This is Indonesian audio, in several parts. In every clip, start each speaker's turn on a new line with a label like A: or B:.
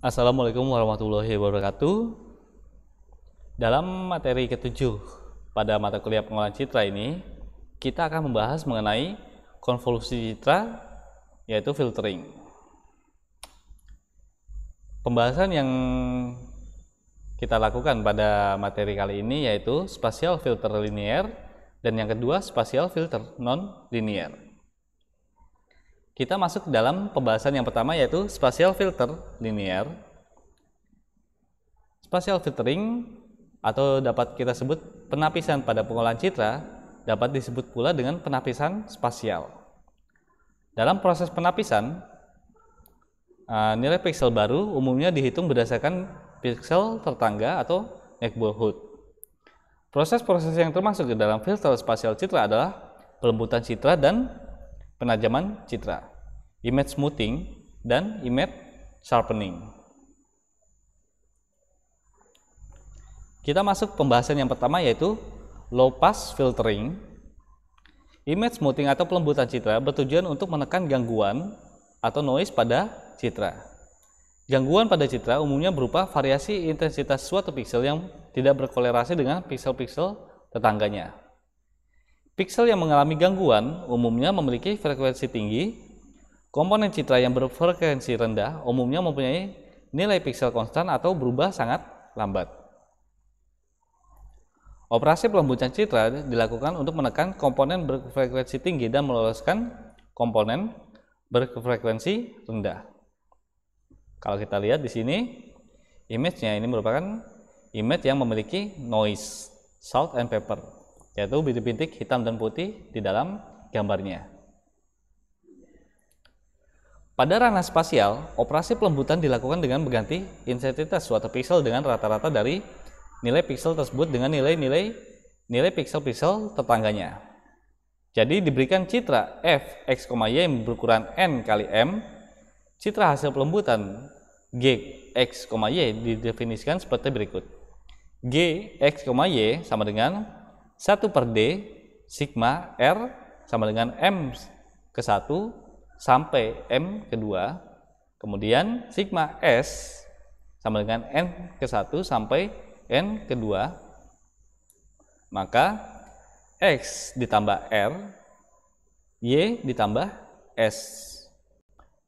A: Assalamualaikum warahmatullahi wabarakatuh. Dalam materi ketujuh pada mata kuliah pengolahan citra ini, kita akan membahas mengenai konvolusi citra yaitu filtering. Pembahasan yang kita lakukan pada materi kali ini yaitu spasial filter linear dan yang kedua spasial filter non linear kita masuk ke dalam pembahasan yang pertama yaitu spatial filter linear. Spatial filtering atau dapat kita sebut penapisan pada pengolahan citra dapat disebut pula dengan penapisan spasial. Dalam proses penapisan, eh, nilai piksel baru umumnya dihitung berdasarkan piksel tertangga atau neighborhood. Proses-proses yang termasuk ke dalam filter spasial citra adalah pelembutan citra dan penajaman citra, image smoothing, dan image sharpening. Kita masuk pembahasan yang pertama yaitu low pass filtering. Image smoothing atau pelembutan citra bertujuan untuk menekan gangguan atau noise pada citra. Gangguan pada citra umumnya berupa variasi intensitas suatu pixel yang tidak berkolerasi dengan pixel-pixel tetangganya. Pixel yang mengalami gangguan umumnya memiliki frekuensi tinggi, komponen citra yang berfrekuensi rendah umumnya mempunyai nilai pixel konstan atau berubah sangat lambat. Operasi pelembutan citra dilakukan untuk menekan komponen berfrekuensi tinggi dan meloloskan komponen berfrekuensi rendah. Kalau kita lihat di sini, image-nya ini merupakan image yang memiliki noise, salt and pepper yaitu bintik-bintik hitam dan putih di dalam gambarnya. Pada ranah spasial, operasi pelembutan dilakukan dengan mengganti intensitas suatu pixel dengan rata-rata dari nilai pixel tersebut dengan nilai-nilai nilai pixel-pixel tetangganya. Jadi diberikan citra f x, y yang berukuran n kali m. Citra hasil pelembutan g x, y didefinisikan seperti berikut. g x, y sama dengan 1 per D sigma R sama dengan M ke 1 sampai M ke 2 kemudian sigma S sama dengan N ke 1 sampai N ke 2 maka X ditambah R Y ditambah S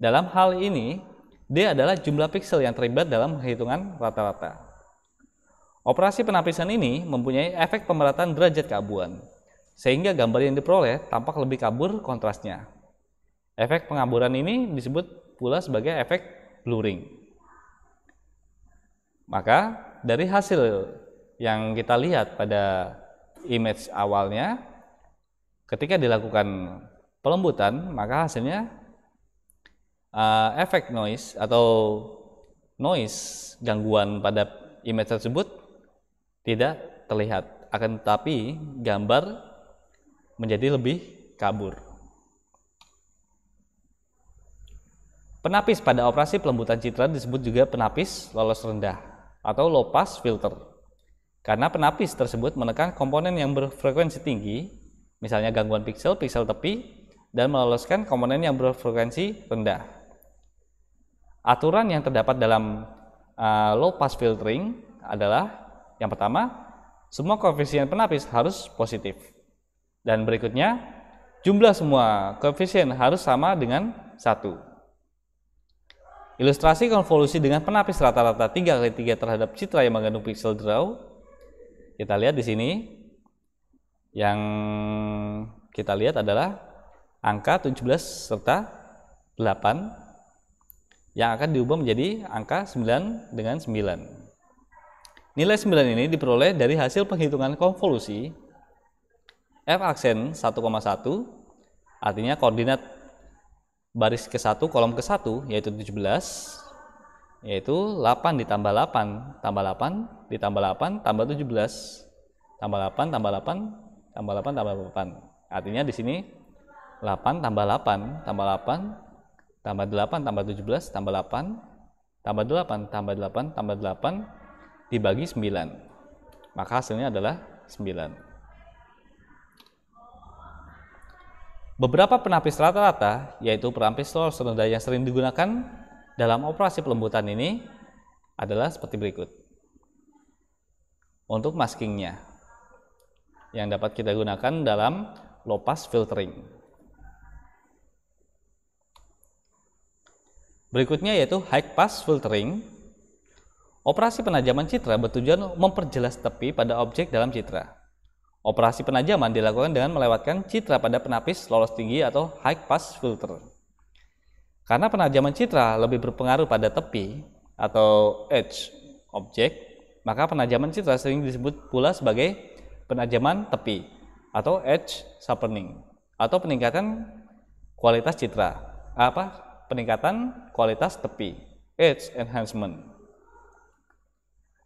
A: dalam hal ini D adalah jumlah piksel yang terlibat dalam perhitungan rata-rata Operasi penapisan ini mempunyai efek pemerataan derajat keabuan, sehingga gambar yang diperoleh tampak lebih kabur kontrasnya. Efek pengaburan ini disebut pula sebagai efek blurring. Maka dari hasil yang kita lihat pada image awalnya, ketika dilakukan pelembutan, maka hasilnya uh, efek noise atau noise gangguan pada image tersebut tidak terlihat akan tetapi gambar menjadi lebih kabur penapis pada operasi pelembutan citra disebut juga penapis lolos rendah atau low pass filter karena penapis tersebut menekan komponen yang berfrekuensi tinggi misalnya gangguan piksel, piksel tepi dan meloloskan komponen yang berfrekuensi rendah aturan yang terdapat dalam uh, eh, low pass filtering adalah yang pertama, semua koefisien penapis harus positif. Dan berikutnya, jumlah semua koefisien harus sama dengan satu. Ilustrasi konvolusi dengan penapis rata-rata 3 kali 3 terhadap citra yang mengandung pixel draw. Kita lihat di sini. Yang kita lihat adalah angka 17 serta 8 yang akan diubah menjadi angka 9 dengan 9. Nilai 9 ini diperoleh dari hasil penghitungan konvolusi f aksen 1,1 artinya koordinat baris ke-1 kolom ke-1 yaitu 17 yaitu 8 ditambah 8 tambah 8 ditambah 8 tambah 17 tambah 8 tambah 8 tambah 8 tambah 8 artinya di sini 8 tambah 8 tambah 8 tambah 8 tambah 17 tambah 8 tambah 8 tambah 8 tambah 8 dibagi 9. Maka hasilnya adalah 9. Beberapa penapis rata-rata, yaitu penapis tol rendah yang sering digunakan dalam operasi pelembutan ini adalah seperti berikut. Untuk maskingnya, yang dapat kita gunakan dalam low pass filtering. Berikutnya yaitu high pass filtering Operasi penajaman citra bertujuan memperjelas tepi pada objek dalam citra. Operasi penajaman dilakukan dengan melewatkan citra pada penapis lolos tinggi atau high pass filter. Karena penajaman citra lebih berpengaruh pada tepi atau edge objek, maka penajaman citra sering disebut pula sebagai penajaman tepi atau edge sharpening atau peningkatan kualitas citra apa peningkatan kualitas tepi edge enhancement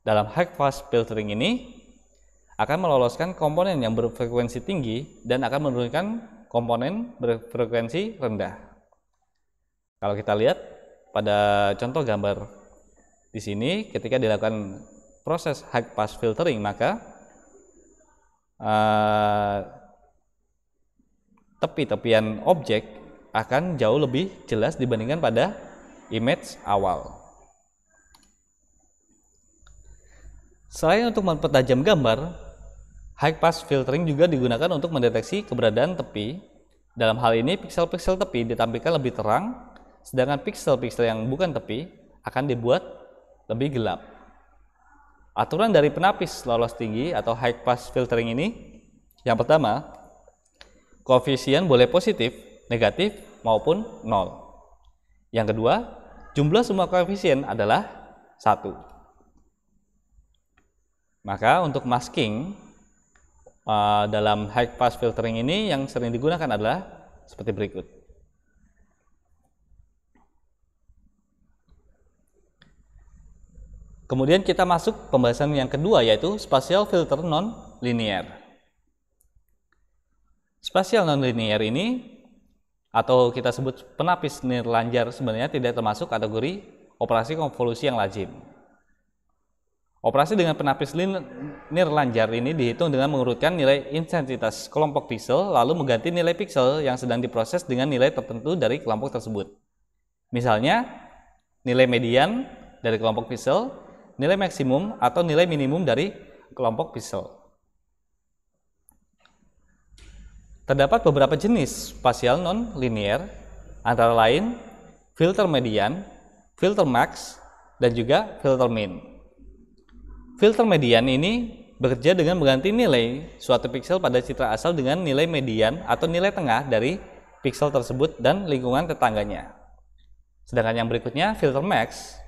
A: dalam high pass filtering ini akan meloloskan komponen yang berfrekuensi tinggi dan akan menurunkan komponen berfrekuensi rendah. Kalau kita lihat pada contoh gambar di sini ketika dilakukan proses high pass filtering maka uh, tepi-tepian objek akan jauh lebih jelas dibandingkan pada image awal. Selain untuk mempertajam gambar, high pass filtering juga digunakan untuk mendeteksi keberadaan tepi. Dalam hal ini, piksel-piksel tepi ditampilkan lebih terang, sedangkan piksel-piksel yang bukan tepi akan dibuat lebih gelap. Aturan dari penapis lolos tinggi atau high pass filtering ini, yang pertama, koefisien boleh positif, negatif, maupun nol. Yang kedua, jumlah semua koefisien adalah satu. Maka untuk masking uh, dalam high pass filtering ini yang sering digunakan adalah seperti berikut. Kemudian kita masuk pembahasan yang kedua yaitu spatial filter non-linear. Spatial non-linear ini atau kita sebut penapis nirlanjar sebenarnya tidak termasuk kategori operasi konvolusi yang lazim. Operasi dengan penapis linear lanjar ini dihitung dengan mengurutkan nilai intensitas kelompok pixel lalu mengganti nilai pixel yang sedang diproses dengan nilai tertentu dari kelompok tersebut. Misalnya, nilai median dari kelompok pixel, nilai maksimum atau nilai minimum dari kelompok pixel. Terdapat beberapa jenis spasial non-linear, antara lain filter median, filter max, dan juga filter min. Filter median ini bekerja dengan mengganti nilai suatu piksel pada citra asal dengan nilai median atau nilai tengah dari piksel tersebut dan lingkungan tetangganya. Sedangkan yang berikutnya, filter max,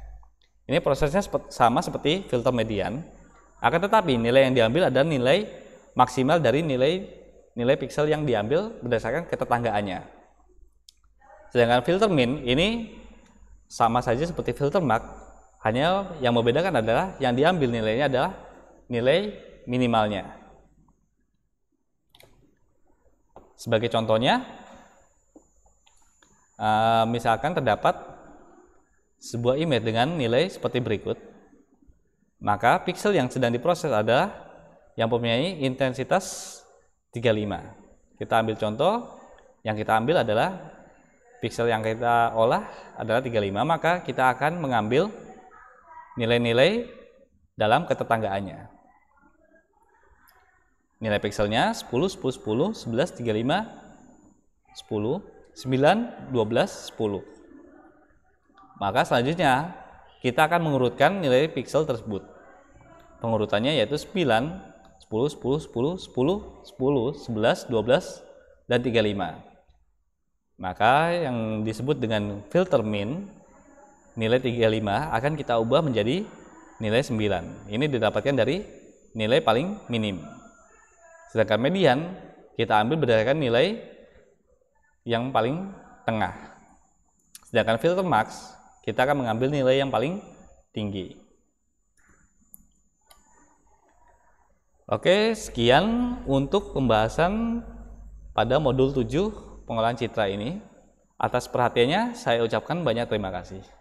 A: ini prosesnya sama seperti filter median, akan tetapi nilai yang diambil adalah nilai maksimal dari nilai nilai piksel yang diambil berdasarkan ketetanggaannya. Sedangkan filter min ini sama saja seperti filter max, hanya yang membedakan adalah yang diambil nilainya adalah nilai minimalnya. Sebagai contohnya, eh, misalkan terdapat sebuah image dengan nilai seperti berikut. Maka pixel yang sedang diproses adalah yang mempunyai intensitas 35. Kita ambil contoh, yang kita ambil adalah pixel yang kita olah adalah 35, maka kita akan mengambil nilai-nilai dalam ketetanggaannya. Nilai pikselnya 10, 10, 10, 11, 35, 10, 9, 12, 10. Maka selanjutnya kita akan mengurutkan nilai piksel tersebut. Pengurutannya yaitu 9, 10, 10, 10, 10, 10, 11, 12, dan 35. Maka yang disebut dengan filter min nilai 35 akan kita ubah menjadi nilai 9. Ini didapatkan dari nilai paling minim. Sedangkan median kita ambil berdasarkan nilai yang paling tengah. Sedangkan filter max kita akan mengambil nilai yang paling tinggi. Oke, sekian untuk pembahasan pada modul 7 pengolahan citra ini. Atas perhatiannya saya ucapkan banyak terima kasih.